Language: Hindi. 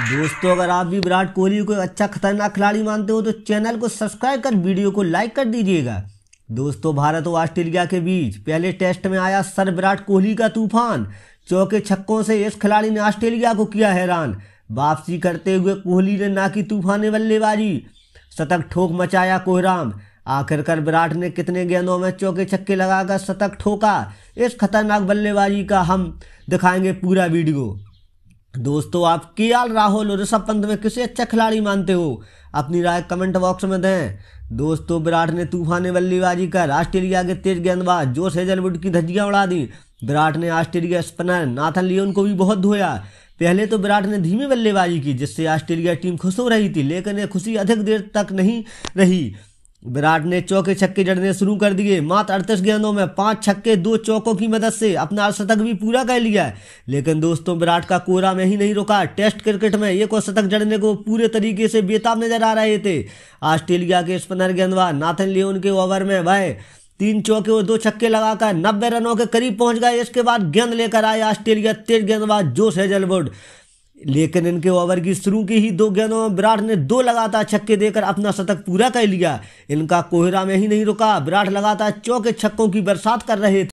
दोस्तों अगर आप भी विराट कोहली को अच्छा खतरनाक खिलाड़ी मानते हो तो चैनल को सब्सक्राइब कर वीडियो को लाइक कर दीजिएगा दोस्तों भारत और ऑस्ट्रेलिया के बीच पहले टेस्ट में आया सर विराट कोहली का तूफान चौके छक्कों से इस खिलाड़ी ने ऑस्ट्रेलिया को किया हैरान वापसी करते हुए कोहली ने ना की तूफानी बल्लेबाजी शतक ठोक मचाया कोहराम आखिरकार विराट ने कितने गेंदों में चौके छक्के लगाकर शतक ठोका इस खतरनाक बल्लेबाजी का हम दिखाएंगे पूरा वीडियो दोस्तों आप आल राहुल और ऋषभ पंत में किसे अच्छा खिलाड़ी मानते हो अपनी राय कमेंट बॉक्स में दें दोस्तों विराट ने तूफानी बल्लेबाजी कर ऑस्ट्रेलिया के तेज गेंदबाज जोश हेजलवुड की धज्जियां उड़ा दी विराट ने ऑस्ट्रेलिया स्पिनर नाथन लियोन को भी बहुत धोया पहले तो विराट ने धीमी बल्लेबाजी की जिससे ऑस्ट्रेलिया टीम खुश हो रही थी लेकिन यह खुशी अधिक देर तक नहीं रही विराट ने चौके छक्के जड़ने शुरू कर दिए मात्र अड़तीस गेंदों में पांच छक्के दो चौकों की मदद से अपना अर्धशतक भी पूरा कर लिया लेकिन दोस्तों विराट का कोहरा में ही नहीं रुका टेस्ट क्रिकेट में एक और शतक जड़ने को पूरे तरीके से बेताब नजर आ रहे थे ऑस्ट्रेलिया के स्पिनर गेंदबाज नाथन लियोन के ओवर में वह तीन चौके और दो छक्के लगाकर नब्बे रनों के करीब पहुंच गए इसके बाद गेंद लेकर आए ऑस्ट्रेलिया तेज गेंदबाज जोश हेजलवुड लेकिन इनके ओवर की शुरू के ही दो गेंदों में विराट ने दो लगातार छक्के देकर अपना शतक पूरा कर लिया इनका कोहरा में ही नहीं रुका विराट लगातार चौके छक्कों की बरसात कर रहे थे